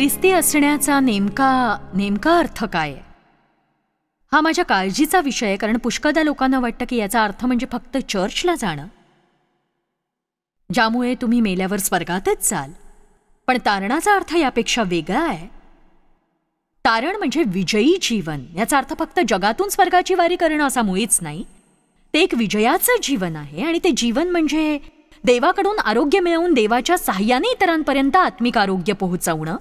ख्रिस्ती असण्याचा नेमका नेमका अर्थ काय हा माझ्या काळजीचा विषय आहे कारण पुष्कदा लोकांना वाटतं की याचा अर्थ म्हणजे फक्त चर्चला जाणं ज्यामुळे तुम्ही मेल्यावर स्वर्गातच जाल पण तारणाचा अर्थ यापेक्षा वेगळा आहे तारण म्हणजे विजयी जीवन याचा अर्थ फक्त जगातून स्वर्गाची वारी करणं असा मुळीच नाही ते एक विजयाचं जीवन आहे आणि ते जीवन म्हणजे देवाकडून आरोग्य मिळवून देवाच्या साह्याने इतरांपर्यंत आत्मिक आरोग्य पोहोचवणं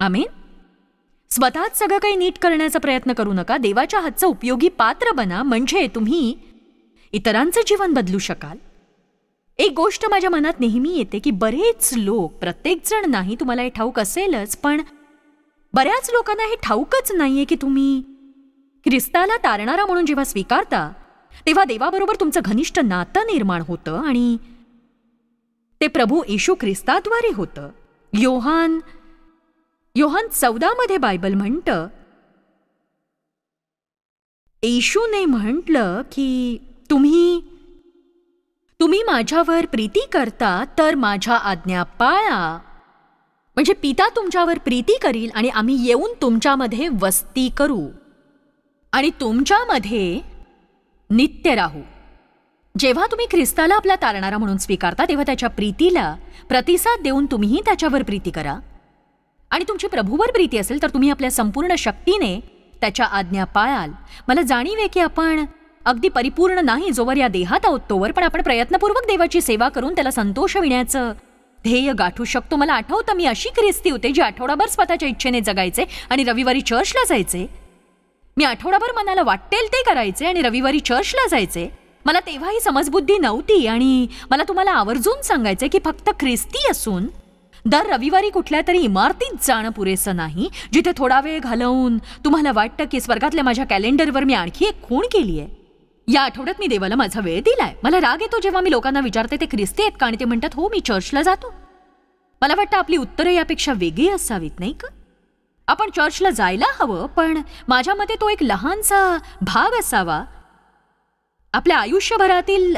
आमेन स्वतःच सगळं काही नीट करण्याचा प्रयत्न करू नका देवाच्या हातचं उपयोगी पात्र बना म्हणजे तुम्ही इतरांचं जीवन बदलू शकाल एक गोष्ट माझ्या मनात नेहमी येते की बरेच लोक प्रत्येकजण नाही तुम्हाला हे ठाऊक असेलच पण बऱ्याच लोकांना हे ठाऊकच नाही की तुम्ही ख्रिस्ताला तारणारा म्हणून जेव्हा स्वीकारता तेव्हा देवाबरोबर तुमचं घनिष्ठ नातं निर्माण होतं आणि ते प्रभू येशू ख्रिस्ताद्वारे होतं योहान योहान चौदामध्ये बायबल म्हणत येशूने म्हटलं की तुम्ही तुम्ही माझ्यावर प्रीती करता तर माझ्या आज्ञा पाळा म्हणजे पिता तुमच्यावर प्रीती करील आणि आम्ही येऊन तुमच्यामध्ये वस्ती करू आणि तुमच्यामध्ये नित्य राहू जेव्हा तुम्ही ख्रिस्ताला आपला तारणारा म्हणून स्वीकारता तेव्हा त्याच्या प्रीतीला प्रतिसाद देऊन तुम्हीही त्याच्यावर प्रीती करा आणि तुमची प्रभूवर प्रीती असेल तर तुम्ही आपल्या संपूर्ण शक्तीने त्याच्या आज्ञा पाळाल मला जाणीव आहे की आपण अगदी परिपूर्ण नाही जोवर या देहात आहोत तोवर पण आपण प्रयत्नपूर्वक देवाची सेवा करून त्याला संतोष विण्याचं ध्येय गाठू शकतो मला आठवतं मी अशी ख्रिस्ती होते जी आठवडाभर स्वतःच्या इच्छेने जगायचे आणि रविवारी चर्चला जायचे मी आठवडाभर मनाला वाटेल ते करायचे आणि रविवारी चर्चला जायचे मला तेव्हाही समजबुद्धी नव्हती आणि मला तुम्हाला आवर्जून सांगायचे की फक्त ख्रिस्ती असून दर रविवारी कुठल्या तरी इमारतीत जाणं पुरेसं नाही जिथे थोडा वेळ घालवून तुम्हाला वाटतं की स्वर्गातल्या माझ्या कॅलेंडरवर मी आणखी एक खूण केली आहे या आठवड्यात मी देवाला माझा वेळ दिलाय मला राग येतो जेव्हा मी लोकांना विचारते ते ख्रिस्ती आहेत का आणि ते म्हणतात हो मी चर्चला जातो मला वाटतं आपली उत्तरं यापेक्षा वेगळी असावीत नाही का आपण चर्चला जायला हवं पण माझ्या मते तो एक लहानसा भाग असावा आपल्या आयुष्यभरातील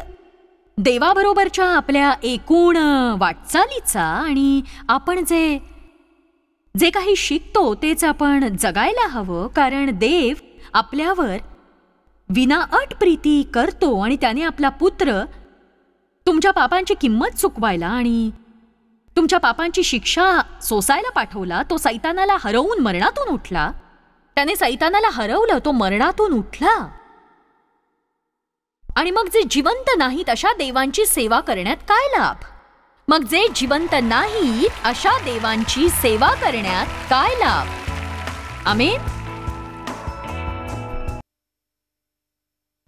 देवाबरोबरच्या आपल्या एकूण वाटचालीचा आणि आपण जे जे काही शिकतो तेच आपण जगायला हवं कारण देव आपल्यावर विनाअट प्रीती करतो आणि त्याने आपला पुत्र तुमच्या पापांची किंमत चुकवायला आणि तुमच्या पापांची शिक्षा सोसायला पाठवला तो सैतानाला हरवून मरणातून उठला त्याने सैतानाला हरवलं तो मरणातून उठला आणि मग जे जिवंत नाहीत अशा देवांची सेवा करण्यात काय लाभ मग जे जिवंत नाहीत अशा देवांची सेवा करण्यात काय लाभ आमेन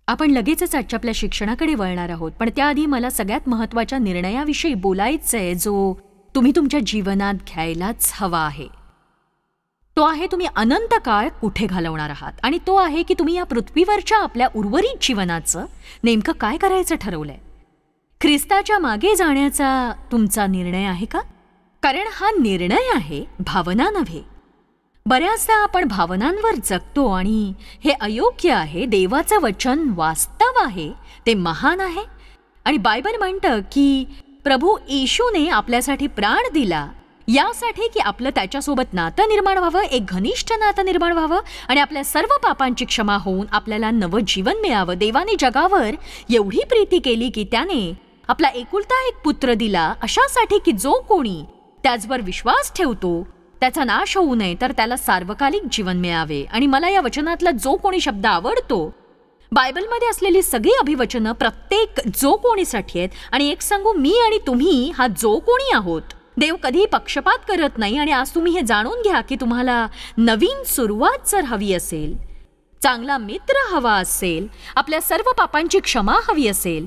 आपण लगेचच आजच्या आपल्या शिक्षणाकडे वळणार आहोत पण त्याआधी मला सगळ्यात महत्वाच्या निर्णयाविषयी बोलायचं आहे जो तुम्ही तुमच्या जीवनात घ्यायलाच हवा आहे तो आहे तुम्ही अनंत काळ कुठे घालवणार आहात आणि तो आहे की तुम्ही या पृथ्वीवरच्या आपल्या उर्वरित जीवनाचं नेमकं काय करायचं ठरवलंय ख्रिस्ताच्या मागे जाण्याचा तुमचा निर्णय आहे का कारण हा निर्णय आहे भावना नव्हे बऱ्याचदा आपण भावनांवर जगतो आणि हे अयोग्य आहे देवाचं वचन वास्तव आहे ते महान आहे आणि बायबल म्हणतं की प्रभू येशूने आपल्यासाठी प्राण दिला यासाठी की आपलं त्याच्यासोबत नातं निर्माण व्हावं एक घनिष्ठ नातं निर्माण व्हावं आणि आपल्या सर्व पापांची क्षमा होऊन आपल्याला नवं जीवन मिळावं देवाने जगावर एवढी प्रीती केली की त्याने आपला एकुलता एक पुत्र दिला अशासाठी की जो कोणी त्याचवर विश्वास ठेवतो त्याचा नाश होऊ नये तर त्याला सार्वकालिक जीवन मिळावे आणि मला या वचनातला जो कोणी शब्द आवडतो बायबलमध्ये असलेली सगळी अभिवचनं प्रत्येक जो कोणीसाठी आहेत आणि एक सांगू मी आणि तुम्ही हा जो कोणी आहोत देव कधी पक्षपात करत नाही आणि आज तुम्ही हे जाणून घ्या की तुम्हाला नवीन सुरुवात जर हवी असेल चांगला मित्र हवा असेल आपल्या सर्व पापांची क्षमा हवी असेल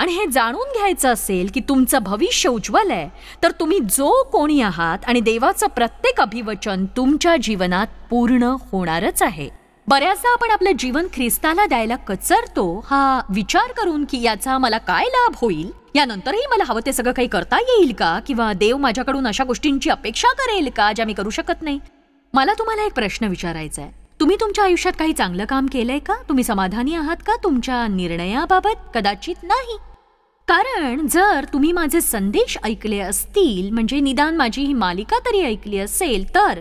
आणि हे जाणून घ्यायचं असेल की तुमचं भविष्य उज्ज्वल आहे तर तुम्ही जो कोणी आहात आणि देवाचं प्रत्येक अभिवचन तुमच्या जीवनात पूर्ण होणारच आहे बऱ्याचदा आपण आपलं जीवन ख्रिस्ताला द्यायला कचरतो हा विचार करून की याचा मला काय लाभ होईल यानंतरही मला हवं ते सगळं काही करता येईल का किंवा देव माझ्याकडून अशा गोष्टींची अपेक्षा करेल का ज्या मी करू शकत नाही मला तुम्हाला एक प्रश्न विचारायचा आहे तुम्ही तुमच्या आयुष्यात काही चांगलं काम केलंय का तुम्ही समाधानी आहात का तुमच्या निर्णयाबाबत कदाचित नाही कारण जर तुम्ही माझे संदेश ऐकले असतील म्हणजे निदान माझी ही मालिका तरी ऐकली असेल तर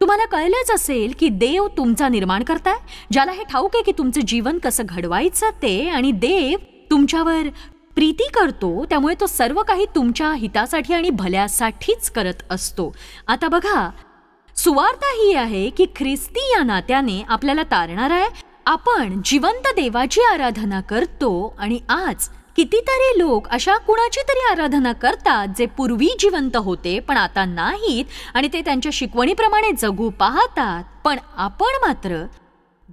तुम्हाला कळलंच असेल की देव तुमचा निर्माण करताय ज्याला हे ठाऊक आहे की तुमचं जीवन कसं घडवायचं ते आणि देव तुमच्यावर प्रीती करतो त्यामुळे तो सर्व काही तुमच्या हितासाठी आणि भल्यासाठीच करत असतो आता बघा सुवार्ता ही आहे की ख्रिस्ती या नात्याने आपल्याला तारणार आहे आपण जिवंत देवाची आराधना करतो आणि आज कितीतरी लोक अशा कुणाची तरी आराधना करतात जे पूर्वी जिवंत होते पण आता नाहीत आणि ते त्यांच्या शिकवणीप्रमाणे जगू पाहतात पण आपण मात्र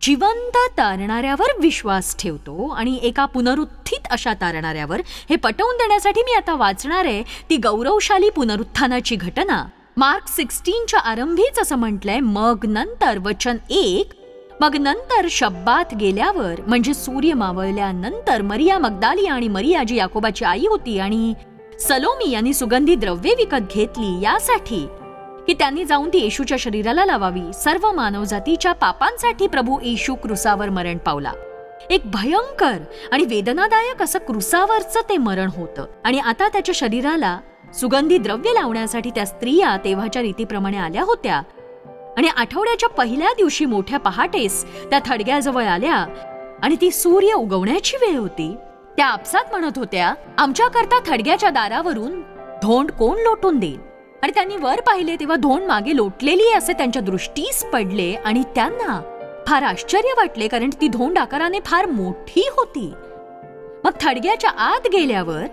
जिवंत तारणाऱ्यावर विश्वास ठेवतो आणि एका पुनरुत्थित अशा तारणाऱ्यावर हे पटवून देण्यासाठी मी आता वाचणार आहे ती गौरवशाली पुनरुत्थानाची घटना मार्क सिक्स्टीनच्या आरंभीच असं म्हटलंय मग नंतर वचन एक मग नंतर शब्बात गेल्यावर म्हणजे सूर्य मावळल्यानंतर मरिया मगदाली आणि मरिया जी याकोबाची आई होती आणि सलोमी यांनी सुगंधी द्रव्ये विकत घेतली यासाठी की त्यांनी जाऊन ती येशूच्या शरीराला लावावी सर्व मानवजातीच्या पापांसाठी प्रभू येशू क्रुसावर मरण पावला एक भयंकर आणि वेदनादायक असं क्रुसावरचं ते मरण होतं आणि आता त्याच्या शरीराला सुगंधी द्रव्य लावण्यासाठी त्या स्त्रिया तेव्हाच्या रीतीप्रमाणे आल्या होत्या आणि आठवड्याच्या पहिल्या दिवशी मोठ्या पहाटेस त्या थडग्याजवळ आल्या आणि ती सूर्य उगवण्याची वेळ होती त्या आपसात म्हणत होत्या करता थडग्याच्या दारावरून धोंड कोण लोटून देईल आणि त्यांनी वर पाहिले तेव्हा धोंड मागे लोटलेली असे त्यांच्या दृष्टीस पडले आणि त्यांना फार आश्चर्य वाटले कारण ती धोंड आकाराने फार मोठी होती मग थडग्याच्या आत गेल्यावर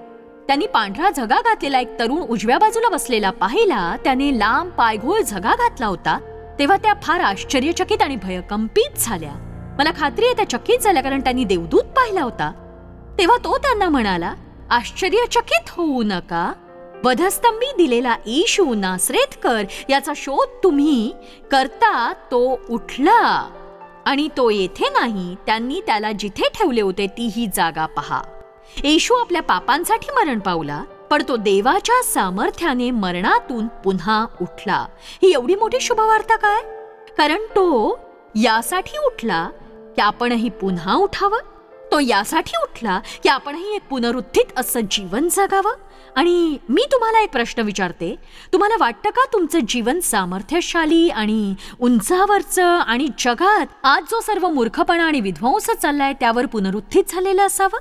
त्यांनी पांढरा झगा घातलेला एक तरुण उजव्या बाजूला बसलेला पाहिला त्याने लांब पायघोळ झगा घातला होता तेव्हा त्या फार आश्चर्यचकित आणि भयकंपित झाल्या मला खात्री आहे त्या चकित झाल्या कारण त्यांनी देवदूत पाहिला होता तेव्हा तो त्यांना म्हणाला आश्चर्यचकित होऊ नका वधस्तंभी दिलेला येशू नासरेतकर याचा शोध तुम्ही करता तो उठला आणि तो येथे नाही त्यांनी त्याला जिथे ठेवले होते ती ही जागा पहा येशू आपल्या पापांसाठी मरण पावला पण तो देवाच्या सामर्थ्याने मरणातून पुन्हा उठला ही एवढी मोठी शुभवार्ता काय कारण तो यासाठी उठला की आपणही पुन्हा उठावं तो यासाठी उठला की आपणही एक पुनरुत्थित असं जीवन जगावं आणि मी तुम्हाला एक प्रश्न विचारते तुम्हाला वाटतं का तुमचं जीवन सामर्थ्यशाली आणि उंचावरचं आणि जगात आज जो सर्व मूर्खपणा आणि विध्वंस चाललाय त्यावर पुनरुत्थित झालेलं असावं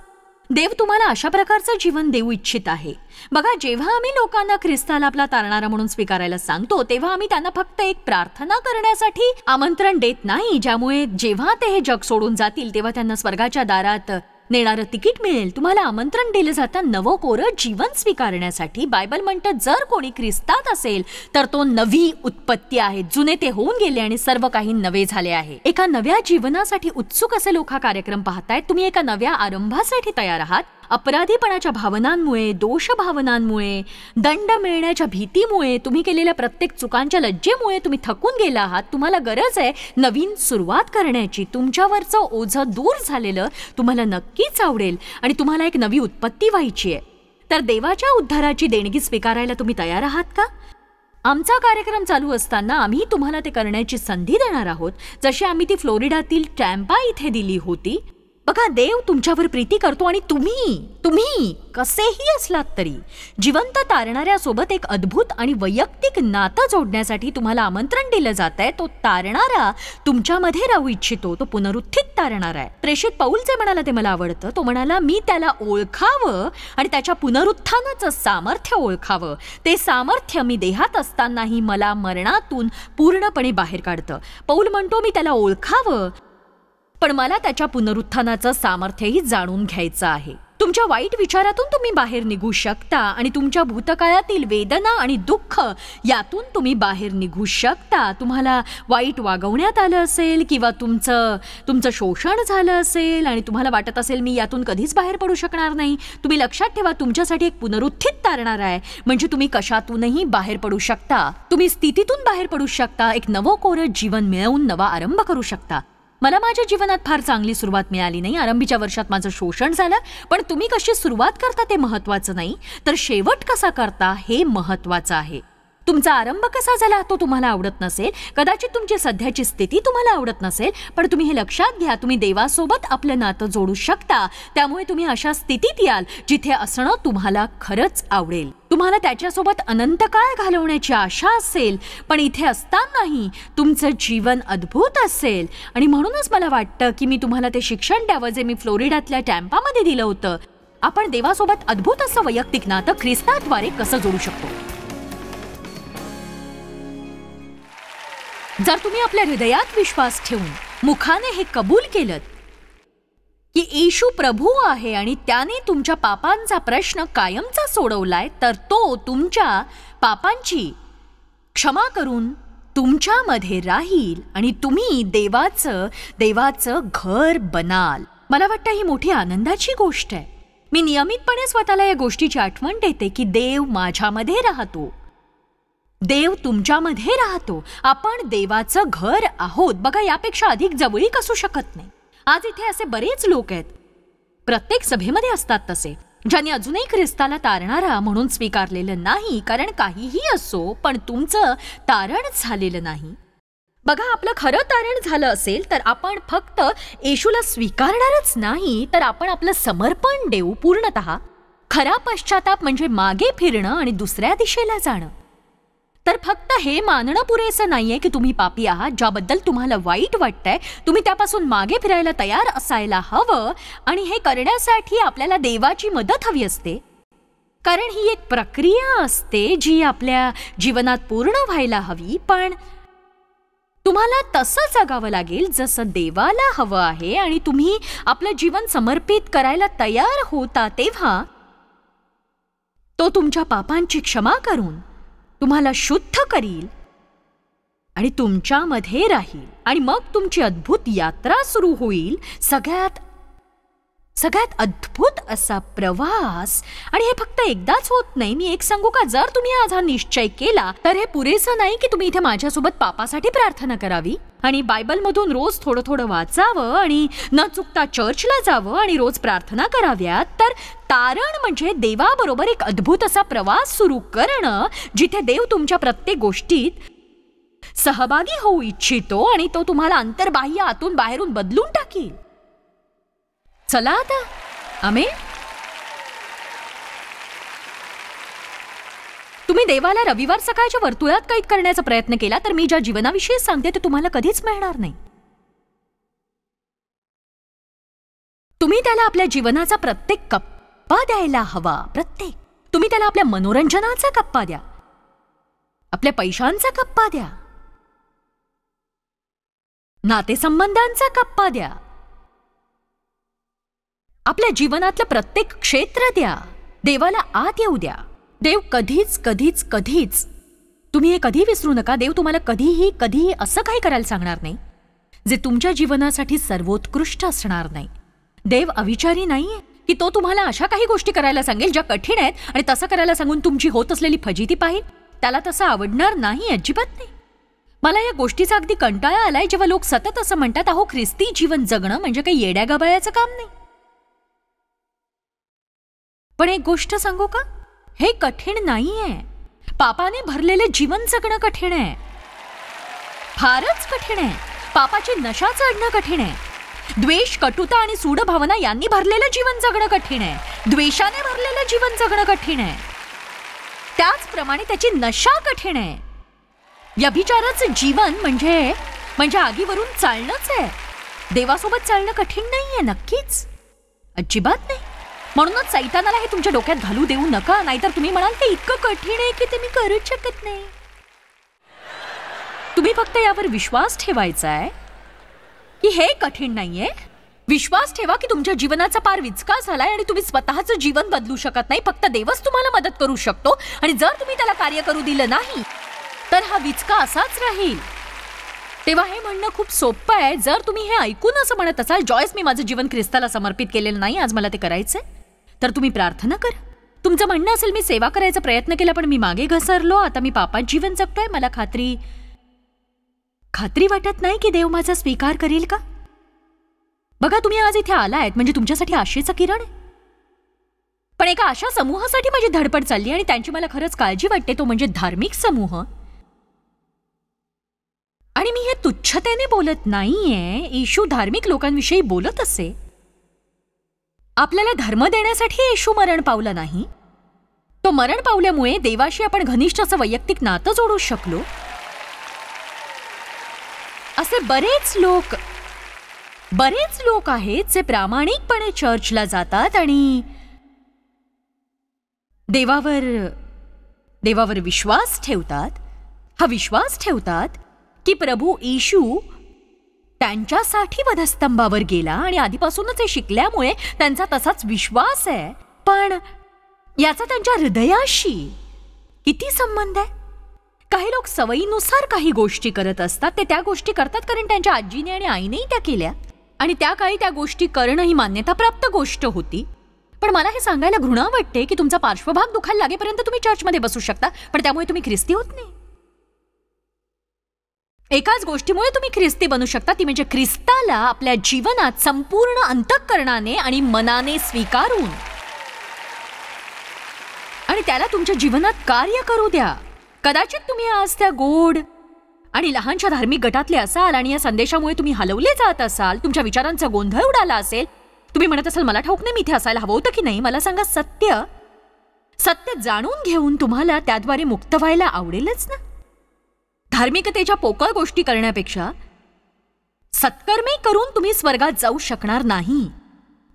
देव तुम्हाला अशा प्रकारचं जीवन देऊ इच्छित आहे बघा जेव्हा आम्ही लोकांना ख्रिस्ताला आपला तारणारा म्हणून स्वीकारायला सांगतो तेव्हा आम्ही त्यांना फक्त एक प्रार्थना करण्यासाठी आमंत्रण देत नाही ज्यामुळे जेव्हा ते हे जग सोडून जातील तेव्हा त्यांना स्वर्गाच्या दारात नेणारं तिकीट मिळेल तुम्हाला आमंत्रण दिलं जातं कोर जीवन स्वीकारण्यासाठी बायबल म्हणतं जर कोणी ख्रिस्तात असेल तर तो नवी उत्पत्ती आहे जुने ते होऊन गेले आणि सर्व काही नवे झाले आहे एका नव्या जीवनासाठी उत्सुक असे लोक हा कार्यक्रम पाहताय तुम्ही एका नव्या आरंभासाठी तयार आहात अपराधीपणाच्या भावनांमुळे दोषभावनांमुळे दंड मिळण्याच्या भीतीमुळे तुम्ही केलेल्या प्रत्येक चुकांच्या लज्जेमुळे तुम्ही थकून गेला आहात तुम्हाला गरज आहे नवीन सुरुवात करण्याची तुमच्यावरचं ओझं दूर झालेलं तुम्हाला नक्कीच आवडेल आणि तुम्हाला एक नवी उत्पत्ती व्हायची आहे तर देवाच्या उद्धाराची देणगी स्वीकारायला तुम्ही तयार आहात का आमचा कार्यक्रम चालू असताना आम्ही तुम्हाला ते करण्याची संधी देणार आहोत जशी आम्ही ती फ्लोरिडातील टॅम्पा इथे दिली होती बघा देव तुमच्यावर प्रीती करतो आणि तुम्ही तुम्ही कसेही असलात तरी जिवंत तारणाऱ्यासोबत एक अद्भुत आणि वैयक्तिक नातं जोडण्यासाठी तुम्हाला आमंत्रण दिलं जात आहे तो तारणारा तुमच्यामध्ये राहू इच्छितो तो पुनरुत्थित तारणारा आहे प्रेषित पाऊल जे म्हणाला ते मला आवडतं तो म्हणाला मी त्याला ओळखावं आणि त्याच्या पुनरुत्थानाचं सामर्थ्य ओळखावं ते सामर्थ्य मी देहात असतानाही मला मरणातून पूर्णपणे बाहेर काढतं पौल म्हणतो मी त्याला ओळखावं पण मला त्याच्या पुनरुत्थानाचं सामर्थ्यही जाणून घ्यायचं आहे तुमच्या वाईट विचारातून तुम्ही बाहेर निघू शकता आणि तुमच्या भूतकाळातील वेदना आणि दुःख यातून तुम्ही बाहेर निघू शकता तुम्हाला वाईट वागवण्यात आलं असेल किंवा तुमचं तुमचं शोषण झालं असेल आणि तुम्हाला वाटत असेल मी यातून कधीच बाहेर पडू शकणार नाही तुम्ही लक्षात ठेवा तुमच्यासाठी एक पुनरुत्थित तारणार आहे म्हणजे तुम्ही कशातूनही बाहेर पडू शकता तुम्ही स्थितीतून बाहेर पडू शकता एक नवं कोरं जीवन मिळवून नवा आरंभ करू शकता मला माझ्या जीवनात फार चांगली सुरुवात मिळाली नाही आरंभीच्या वर्षात माझं शोषण झालं पण तुम्ही कशी सुरुवात करता ते महत्त्वाचं नाही तर शेवट कसा करता हे महत्त्वाचं आहे तुमचा आरंभ कसा झाला तो तुम्हाला आवडत नसेल कदाचित तुमची सध्याची स्थिती तुम्हाला आवडत नसेल पण तुम्ही हे लक्षात घ्या तुम्ही देवासोबत आपलं नातं जोडू शकता त्यामुळे तुम्ही अशा स्थितीत याल जिथे असणं तुम्हाला खरंच आवडेल तुम्हाला त्याच्यासोबत अनंत काळ घालवण्याची आशा असेल पण इथे असतानाही तुमचं जीवन अद्भुत असेल आणि म्हणूनच मला वाटतं की मी तुम्हाला ते शिक्षण द्यावं जे मी फ्लोरिडातल्या टॅम्पामध्ये दिलं होतं आपण देवासोबत अद्भुत असं वैयक्तिक नातं ख्रिस्ताद्वारे कसं जोडू शकतो जर तुम्ही आपल्या हृदयात विश्वास ठेवून मुखाने हे कबूल केलं की येशू प्रभू आहे आणि त्याने तुमच्या पापांचा प्रश्न कायमचा सोडवलाय तर तो तुमच्या पापांची क्षमा करून तुमच्यामध्ये राहील आणि तुम्ही देवाचं देवाचं घर बनाल मला वाटतं ही मोठी आनंदाची गोष्ट आहे मी नियमितपणे स्वतःला या गोष्टीची आठवण देते की देव माझ्यामध्ये राहतो देव तुमच्यामध्ये राहतो आपण देवाचं घर आहोत बघा यापेक्षा अधिक जवळीक असू शकत नाही आज इथे असे बरेच लोक आहेत प्रत्येक सभेमध्ये असतात तसे ज्यांनी अजूनही ख्रिस्ताला तारणारा म्हणून स्वीकारलेलं नाही कारण काहीही असो पण तुमचं तारण झालेलं नाही बघा आपलं खरं तारण झालं असेल तर आपण फक्त येशूला स्वीकारणारच नाही तर आपण आपलं समर्पण देऊ पूर्णत खरा पश्चाताप म्हणजे मागे फिरणं आणि दुसऱ्या दिशेला जाणं तर फक्त हे मानणं पुरेसं आहे की तुम्ही पापी आहात ज्याबद्दल तुम्हाला वाईट वाटतंय तुम्ही त्यापासून मागे फिरायला तयार असायला हवं आणि हे करण्यासाठी आपल्याला देवाची मदत हवी असते कारण ही एक प्रक्रिया असते जी आपल्या जीवनात पूर्ण व्हायला हवी पण तुम्हाला तसं जगावं लागेल जसं देवाला हवं आहे आणि तुम्ही आपलं जीवन समर्पित करायला तयार होता तेव्हा तो तुमच्या पापांची क्षमा करून तुम्हाला शुद्ध करील आणि तुमच्यामध्ये राहील आणि मग तुमची अद्भुत यात्रा सुरू होईल सगळ्यात सगळ्यात अद्भुत असा प्रवास आणि हे फक्त एकदाच होत नाही मी एक सांगू का जर तुम्ही आज हा निश्चय केला तर हे पुरेसं नाही की तुम्ही इथे माझ्यासोबत पापासाठी प्रार्थना करावी आणि बायबलमधून रोज थोडं थोडं वाचावं आणि न चुकता चर्चला जावं आणि रोज प्रार्थना कराव्यात तर तारण म्हणजे देवाबरोबर एक अद्भुत असा प्रवास सुरू करणं जिथे देव तुमच्या प्रत्येक गोष्टीत सहभागी होऊ इच्छितो आणि तो तुम्हाला अंतर्बाह्य आतून बाहेरून बदलून टाकील चला आता आम्ही तुम्ही देवाला रविवार सकाळच्या वर्तुळात कैद करण्याचा प्रयत्न केला तर मी ज्या जीवनाविषयी सांगते ते तुम्हाला कधीच मिळणार नाही तुम्ही त्याला आपल्या जीवनाचा प्रत्येक कप्पा द्यायला हवा प्रत्येक तुम्ही त्याला आपल्या मनोरंजनाचा कप्पा द्या आपल्या पैशांचा कप्पा द्या नातेसंबंधांचा कप्पा द्या आपल्या जीवनातलं प्रत्येक क्षेत्र द्या देवाला आत येऊ द्या देव कधीच कधीच कधीच तुम्ही हे कधी विसरू नका देव तुम्हाला कधीही कधीही असं काही करायला सांगणार नाही जे तुमच्या जीवनासाठी सर्वोत्कृष्ट असणार नाही देव अविचारी नाहीये की तो तुम्हाला अशा काही गोष्टी करायला सांगेल ज्या कठीण आहेत आणि तसं करायला सांगून तुमची होत असलेली फजिती पाहिल त्याला तसं आवडणार नाही अजिबात नाही मला या गोष्टीचा अगदी कंटाळा आलाय जेव्हा लोक सतत असं म्हणतात अहो ख्रिस्ती जीवन जगणं म्हणजे काही येड्या गबाळ्याचं काम नाही पण एक गोष्ट सांगू का हे कठीण नाहीये पापाने भरलेले जीवन जगणं कठीण आहे फारच कठीण आहे पापाची नशा चढणं कठीण आहे द्वेष कटुता आणि सूड भावना यांनी भरलेलं जीवन जगणं कठीण आहे द्वेषाने भरलेलं जीवन जगणं कठीण आहे त्याचप्रमाणे त्याची नशा कठीण आहे व्यभिचाराचं जीवन म्हणजे म्हणजे आगीवरून चालणंच आहे देवासोबत चालणं कठीण नाहीये नक्कीच अजिबात नाही म्हणूनच सैतानाला हे तुमच्या डोक्यात घालू देऊ नका नाहीतर तुम्ही म्हणाल ते इतकं कठीण आहे की ते मी करूच शकत नाही तुम्ही फक्त यावर विश्वास ठेवायचा आहे की हे कठीण नाहीये विश्वास ठेवा की तुमच्या जीवनाचा पार विचका झालाय आणि तुम्ही स्वतःचं जीवन बदलू शकत नाही फक्त देवच तुम्हाला मदत करू शकतो आणि जर तुम्ही त्याला कार्य करू दिलं नाही तर हा विचका असाच राहील तेव्हा हे म्हणणं खूप सोपं आहे जर तुम्ही हे ऐकून असं म्हणत असाल जॉयस मी माझं जीवन ख्रिस्ताला समर्पित केलेलं नाही आज मला ते करायचंय तर तुम्ही प्रार्थना कर तुमचं म्हणणं असेल मी सेवा करायचा प्रयत्न केला पण मी मागे घसरलो आता मी पापात जीवन जगतोय मला खात्री खात्री वाटत नाही की देव माझा स्वीकार करेल का बघा तुम्ही आज इथे आला आहेत म्हणजे तुमच्यासाठी आशेचं किरण आहे पण एका अशा समूहासाठी माझी धडपड चालली आणि त्यांची मला खरंच काळजी वाटते तो म्हणजे धार्मिक समूह आणि मी हे तुच्छतेने बोलत नाहीये इशू धार्मिक लोकांविषयी बोलत असे आपल्याला धर्म देण्यासाठी येशू मरण पावला नाही तो मरण पावल्यामुळे देवाशी आपण घनिष्ठ असं वैयक्तिक नातं जोडू शकलो असे बरेच लोक बरेच लोक आहेत जे प्रामाणिकपणे चर्चला जातात आणि देवावर देवावर विश्वास ठेवतात हा विश्वास ठेवतात की प्रभू येशू त्यांच्यासाठी वधस्तंभावर गेला आणि आधीपासूनच हे शिकल्यामुळे त्यांचा तसाच विश्वास आहे पण याचा त्यांच्या हृदयाशी किती संबंध आहे काही लोक सवयीनुसार काही गोष्टी करत असतात ते त्या गोष्टी करतात कारण त्यांच्या आजीने आणि आईनेही त्या केल्या आणि त्या काळी त्या गोष्टी करणं ही मान्यताप्राप्त गोष्ट होती पण मला हे सांगायला घृणा वाटते की तुमचा पार्श्वभाग दुखायला लागेपर्यंत तुम्ही चर्चमध्ये बसू शकता पण त्यामुळे तुम्ही ख्रिस्ती होत नाही एकाच गोष्टीमुळे तुम्ही ख्रिस्ती बनू शकता ती म्हणजे ख्रिस्ताला आपल्या जीवनात संपूर्ण अंतःकरणाने आणि मनाने स्वीकारून आणि त्याला तुमच्या जीवनात कार्य करू द्या कदाचित तुम्ही आज त्या गोड आणि लहानशा धार्मिक गटातले असाल आणि या संदेशामुळे तुम्ही हलवले जात असाल तुमच्या विचारांचा गोंधळ उडाला असेल तुम्ही म्हणत असाल मला ठाऊक नाही मी इथे असायला हवं होतं की नाही मला सांगा सत्य सत्य जाणून घेऊन तुम्हाला त्याद्वारे मुक्त व्हायला आवडेलच ना धार्मिकतेच्या पोकळ गोष्टी करण्यापेक्षा सत्कर्मे करून तुम्ही स्वर्गात जाऊ शकणार नाही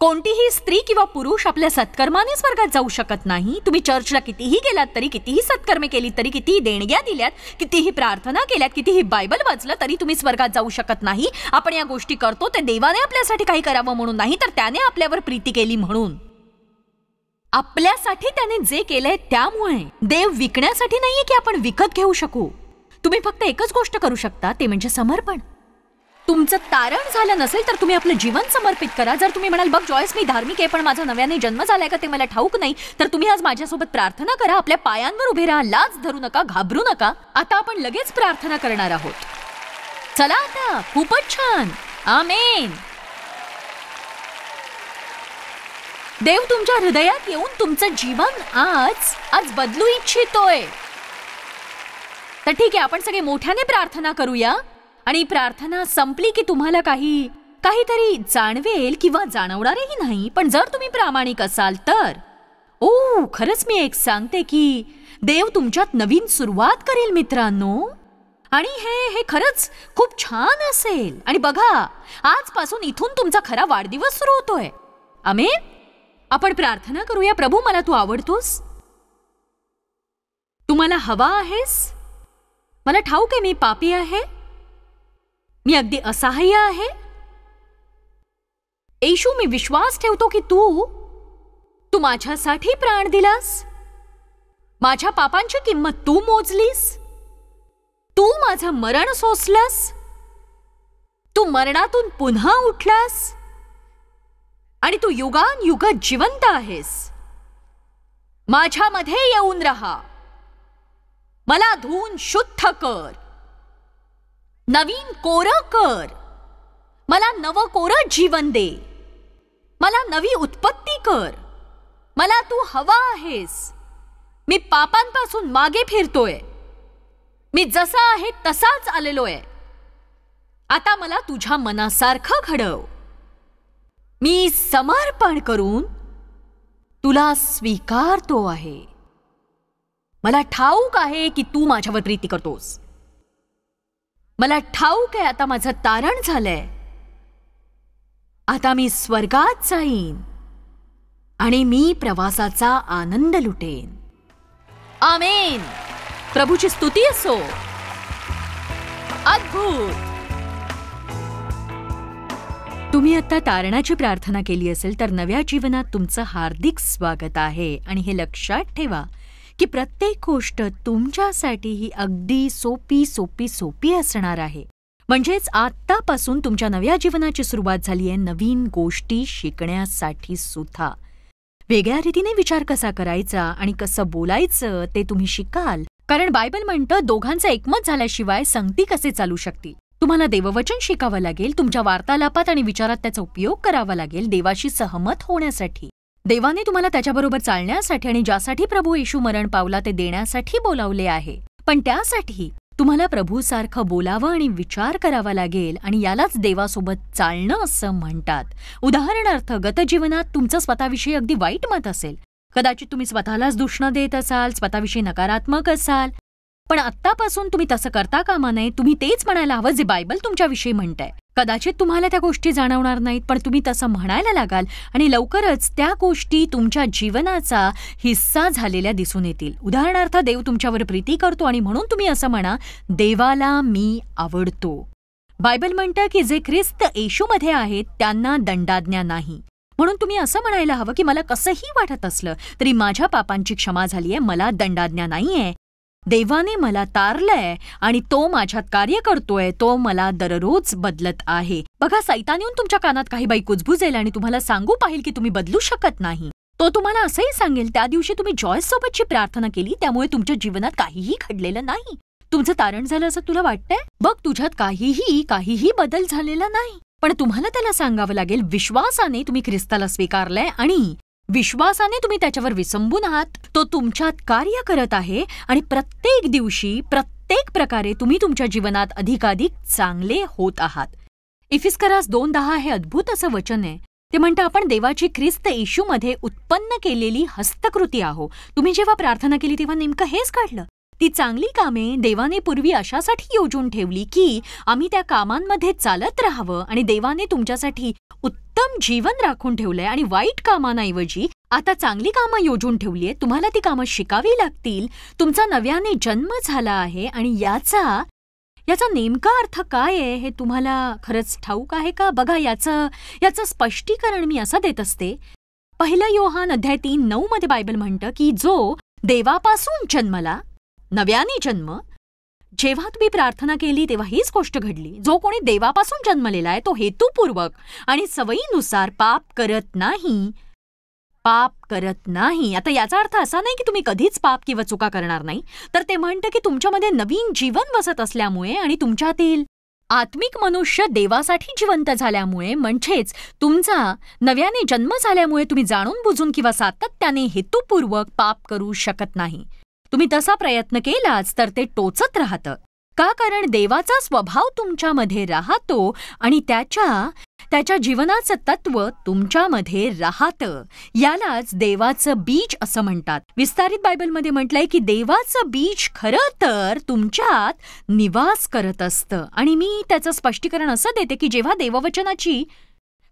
कोणतीही स्त्री किंवा पुरुष आपल्या सत्कर्माने स्वर्गात जाऊ शकत नाही तुम्ही चर्चला कितीही गेलात तरी कितीही सत्कर्मे केली तरी कितीही देणग्या दिल्यात कितीही प्रार्थना केल्यात कितीही बायबल वाचलं तरी तुम्ही स्वर्गात जाऊ शकत नाही आपण या गोष्टी करतो ते देवाने आपल्यासाठी काही करावं म्हणून नाही तर त्याने आपल्यावर प्रीती केली म्हणून आपल्यासाठी त्याने जे केलंय त्यामुळे देव विकण्यासाठी नाहीये की आपण विकत घेऊ शकू तुम्ही फक्त एकच गोष्ट करू शकता ते म्हणजे समर्पण तुमचं तारण झालं नसेल तर तुम्ही आपलं जीवन समर्पित करा जर तुम्ही म्हणाल बघ जॉयस मी धार्मिक आहे पण माझा नव्याने जन्म झालाय का ते मला ठाऊक नाही तर तुम्ही आज माझ्यासोबत प्रार्थना करा आपल्या पायांवर उभे राहा लाच धरू नका घाबरू नका आता आपण लगेच प्रार्थना करणार आहोत चला आता खूपच छान आमेन देव तुमच्या हृदयात येऊन तुमचं जीवन आज आज बदलू इच्छितोय तर ठीक आहे आपण सगळे मोठ्याने प्रार्थना करूया आणि प्रार्थना संपली की तुम्हाला काही काहीतरी जाणवेल किंवा जाणवणारही नाही पण जर तुम्ही प्रामाणिक असाल तर ओ खरंच मी एक सांगते की देव तुमच्यात नवीन सुरुवात करेल मित्रांनो आणि हे हे खरंच खूप छान असेल आणि बघा आजपासून इथून तुमचा खरा वाढदिवस सुरू होतोय अमे आपण प्रार्थना करूया प्रभू मला तू आवडतोस तुम्हाला हवा आहेस मला ठाऊक आहे मी पापी आहे मी अगदी असहाय्य आहे येशू मी विश्वास ठेवतो की तू तू माझ्यासाठी प्राण दिलास माझ्या पापांची किंमत तू मोजलीस तू माझं मरण सोसलंस तू मरणातून पुन्हा उठलास आणि तू युगान युग जिवंत आहेस माझ्यामध्ये येऊन रहा मला धून शुद्ध कर नवीन कोरं कर मला नव कोरं जीवन दे मला नवी उत्पत्ती कर मला तू हवा आहेस मी पापांपासून मागे फिरतोय मी जसा आहे तसाच आलेलो आहे आता मला तुझ्या मनासारखं घडव मी समर्पण करून तुला स्वीकारतो आहे मला ठाऊक आहे की तू माझ्यावर प्रीती करतोस मला ठाऊक आहे आता माझं तारण झालंय आता मी स्वर्गात जाईन आणि मी प्रवासाचा आनंद लुटेन आमेन प्रभूची स्तुती असो अद्भुत तुम्ही आता तारणाची प्रार्थना केली असेल तर नव्या जीवनात तुमचं हार्दिक स्वागत आहे आणि हे लक्षात ठेवा की प्रत्येक गोष्ट तुमच्यासाठी ही अगदी सोपी सोपी सोपी असणार आहे म्हणजेच आत्तापासून तुमच्या नव्या जीवनाची सुरुवात झाली आहे नवीन गोष्टी शिकण्यासाठी सुद्धा वेगळ्या रीतीने विचार कसा करायचा आणि कसं बोलायचं ते तुम्ही शिकाल कारण बायबल म्हणतं दोघांचं एकमत झाल्याशिवाय संगती कसे चालू शकतील तुम्हाला देववचन शिकावं लागेल तुमच्या वार्तालापात आणि विचारात त्याचा उपयोग करावा लागेल देवाशी सहमत होण्यासाठी देवाने तुम्हाला त्याच्याबरोबर चालण्यासाठी आणि ज्यासाठी प्रभू येशू मरण पावला ते देण्यासाठी बोलावले आहे पण त्यासाठी तुम्हाला प्रभूसारखं बोलावं आणि विचार करावा लागेल आणि यालाच देवासोबत चालणं असं म्हणतात उदाहरणार्थ गतजीवनात तुमचं स्वतःविषयी अगदी वाईट मत असेल कदाचित तुम्ही स्वतःलाच दुष्ण देत असाल स्वतःविषयी नकारात्मक असाल पण आत्तापासून तुम्ही तसं करता कामा नये तुम्ही तेच म्हणायला हवं जे बायबल तुमच्याविषयी म्हणतंय कदाचित तुम्हाला त्या गोष्टी जाणवणार नाहीत पण तुम्ही तसं म्हणायला लागाल आणि लवकरच त्या गोष्टी तुमच्या जीवनाचा हिस्सा झालेल्या दिसून येतील उदाहरणार्थ देव तुमच्यावर प्रीती करतो आणि म्हणून तुम्ही असं म्हणा देवाला मी आवडतो बायबल म्हणतं की जे ख्रिस्त येशूमध्ये आहेत त्यांना दंडाज्ञा नाही म्हणून तुम्ही असं म्हणायला हवं की मला कसंही वाटत असलं तरी माझ्या पापांची क्षमा झाली आहे मला दंडाज्ञा नाही आहे देवाने मला तारलंय आणि तो माझ्यात कार्य करतोय तो मला दररोज बदलत आहे बघा सैतान येऊन तुमच्या कानात काही बाई कुजबुजेल आणि तुम्हाला सांगू पाहिल की तुम्ही बदलू शकत नाही तो तुम्हाला असंही सांगेल त्या दिवशी तुम्ही जॉयस सोबतची प्रार्थना केली त्यामुळे तुमच्या जीवनात काहीही घडलेलं नाही तुमचं तारण झालं असं तुला वाटतंय बघ तुझ्यात काहीही काहीही बदल झालेला नाही पण तुम्हाला त्याला सांगावं लागेल विश्वासाने तुम्ही ख्रिस्ताला स्वीकारलंय आणि विश्वासाने तुम्ही त्याच्यावर विसंबून आहात तो तुमच्यात कार्य करत आहे आणि प्रत्येक दिवशी प्रत्येक प्रकारे तुम्ही तुमच्या जीवनात अधिकाधिक चांगले होत आहात इफिस्करास दोन दहा हे अद्भुत असं वचन आहे ते म्हणतं आपण देवाची ख्रिस्त इशूमध्ये उत्पन्न केलेली हस्तकृती आहो तुम्ही जेव्हा प्रार्थना केली तेव्हा नेमकं हेच काढलं ती चांगली कामे देवाने पूर्वी अशासाठी योजून ठेवली की आम्ही त्या कामांमध्ये चालत राहावं आणि देवाने तुमच्यासाठी उत्तम जीवन राखून ठेवलंय आणि वाईट कामांऐवजी आता चांगली कामं योजून ठेवली आहे तुम्हाला ती कामं शिकावी लागतील तुमचा नव्याने जन्म झाला आहे आणि याचा याचा नेमका अर्थ काय आहे हे तुम्हाला खरंच ठाऊक आहे का बघा याचं याचं स्पष्टीकरण मी असं देत असते पहिलं योहान अध्याय तीन मध्ये बायबल म्हणतं की जो देवापासून जन्मला नव्याने जन्म जेव्हा तुम्ही प्रार्थना केली तेव्हा हीच गोष्ट घडली जो कोणी देवापासून जन्मलेला आहे तो हेतुपूर्वक आणि सवयीनुसार पाप करत नाही पाप करत नाही आता याचा अर्थ असा नाही की तुम्ही कधीच पाप किंवा चुका करणार नाही तर ते म्हणतं की तुमच्यामध्ये नवीन जीवन बसत असल्यामुळे आणि तुमच्यातील आत्मिक मनुष्य देवासाठी जिवंत झाल्यामुळे म्हणजेच तुमचा नव्याने जन्म झाल्यामुळे तुम्ही जाणून बुजून किंवा सातत्याने हेतूपूर्वक पाप करू शकत नाही तुम्ही तसा प्रयत्न केलाच तर ते टोचत राहतं का कारण देवाचा स्वभाव तुमच्यामध्ये राहतो आणि त्याच्या त्याच्या जीवनाचं तत्व तुमच्यामध्ये राहतं यालाच देवाचं बीज असं म्हणतात विस्तारित बायबलमध्ये म्हटलंय की देवाचं बीज खरं तर तुमच्यात निवास करत असतं आणि मी त्याचं स्पष्टीकरण असं देते की जेव्हा देववचनाची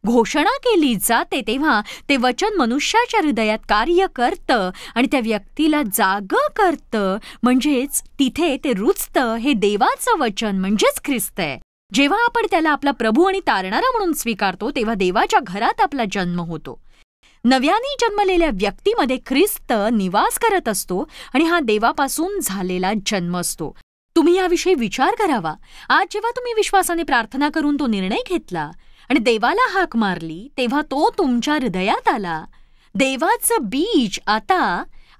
घोषणा केली जाते तेव्हा ते वचन मनुष्याच्या हृदयात कार्य करतं आणि त्या व्यक्तीला जाग करतं म्हणजेच तिथे ते रुचतं हे देवाचं वचन म्हणजेच ख्रिस्त आहे जेव्हा आपण त्याला आपला प्रभू आणि तारणारा म्हणून स्वीकारतो तेव्हा देवाच्या घरात आपला जन्म होतो नव्याने जन्मलेल्या व्यक्तीमध्ये ख्रिस्त निवास करत असतो आणि हा देवापासून झालेला जन्म असतो तुम्ही याविषयी विचार करावा आज जेव्हा तुम्ही विश्वासाने प्रार्थना करून तो निर्णय घेतला आणि देवाला हाक मारली तेव्हा तो तुमच्या हृदयात आला देवाचं बीज आता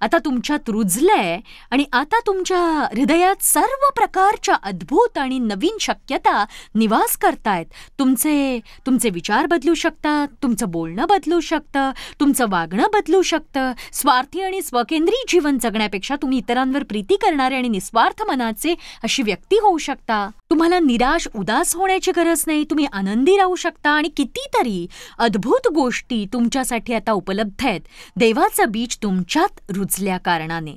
आता तुमच्यात रुजलंय आणि आता तुमच्या हृदयात सर्व प्रकारच्या अद्भुत आणि नवीन शक्यता निवास करतायत तुमचे तुमचे विचार बदलू शकतात तुमचं बोलणं बदलू शकतं तुमचं वागणं बदलू शकतं स्वार्थी आणि स्वकेंद्री जीवन जगण्यापेक्षा तुम्ही इतरांवर प्रीती करणारे आणि निस्वार्थ मनाचे अशी व्यक्ती होऊ शकता तुम्हाला निराश उदास होण्याची गरज नाही तुम्ही आनंदी राहू शकता आणि कितीतरी अद्भुत गोष्टी तुमच्यासाठी आता उपलब्ध आहेत देवाचं बीज तुमच्यात रुजल्या कारणाने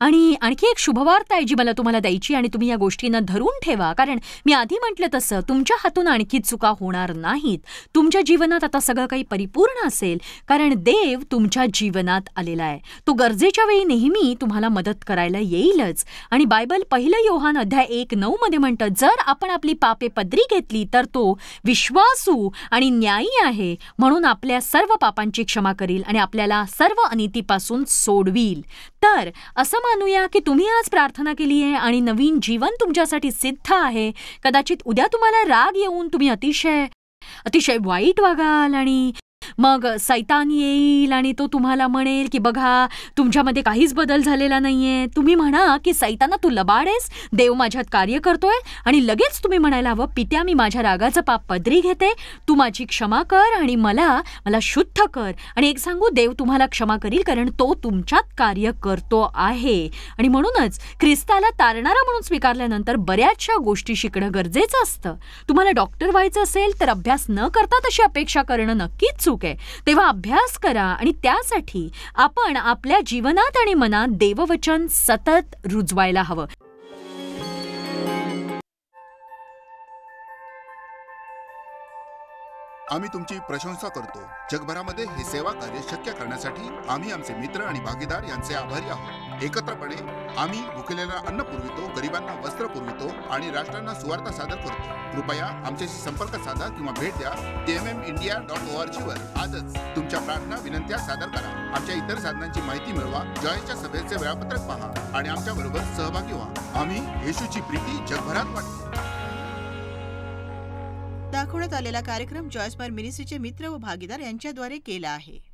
आणि आणखी एक शुभवार्ता आहे जी मला तुम्हाला द्यायची आणि तुम्ही या गोष्टींना धरून ठेवा कारण मी आधी म्हटलं तसं तुमच्या हातून आणखी चुका होणार नाहीत तुमच्या जीवनात आता सगळं काही परिपूर्ण असेल कारण देव तुमच्या जीवनात आलेला आहे तो गरजेच्या वेळी नेहमी तुम्हाला मदत करायला येईलच आणि बायबल पहिलं योहान अध्याय एक नऊमध्ये म्हणतं जर आपण आपली पापे पदरी घेतली तर तो विश्वासू आणि न्यायी आहे म्हणून आपल्या सर्व पापांची क्षमा करील आणि आपल्याला सर्व अनितीपासून सोडविल तर असं मानूया की तुम्ही आज प्रार्थना केली आहे आणि नवीन जीवन तुमच्यासाठी सिद्ध आहे कदाचित उद्या तुम्हाला राग येऊन तुम्ही अतिशय अतिशय वाईट वागाल आणि मग सैतान येईल आणि तो तुम्हाला म्हणेल की बघा तुमच्यामध्ये काहीच बदल झालेला नाहीये तुम्ही म्हणा की सैताना तू लबाड आहेस देव माझ्यात कार्य करतोय आणि लगेच तुम्ही म्हणायला हवं पित्या मी माझ्या रागाचं पाप पदरी घेते तू माझी क्षमा कर आणि मला मला शुद्ध कर आणि एक सांगू देव तुम्हाला क्षमा करील कारण तो तुमच्यात कार्य करतो आहे आणि म्हणूनच ख्रिस्ताला तारणारा म्हणून स्वीकारल्यानंतर बऱ्याचशा गोष्टी शिकणं गरजेचं असतं तुम्हाला डॉक्टर व्हायचं असेल तर अभ्यास न करता तशी अपेक्षा करणं नक्कीच चूक आहे तेव्हा अभ्यास करा आणि त्यासाठी आपण आपल्या जीवनात आणि मनात देववचन सतत रुजवायला हवं आम्ही तुमची प्रशंसा करतो जगभरामध्ये हे सेवा कार्य शक्य करण्यासाठी आम्ही आमचे मित्र आणि भागीदार यांचे आभारी आहोत एकत्रपणे आम्ही भुकेलेला अन्न पुरवितो गरिबांना वस्त्र पुरवितो आणि राष्ट्रांना सुवार्ता सादर करतो कृपया आमच्याशी संपर्क साधा किंवा भेट द्या TM M India dot O R वर आजच तुमच्या प्रार्थना विनंत्या सादर करा आमच्या इतर साधनांची माहिती मिळवा जॉईनच्या सभेचे वेळापत्रक पहा आणि आमच्याबरोबर सहभागी व्हा आम्ही येशूची प्रीती जगभरात वाटतो दाखवण्यात आलेला कार्यक्रम जॉयस्पार मिनिस्ट्रीचे मित्र व भागीदार यांच्याद्वारे केला आहे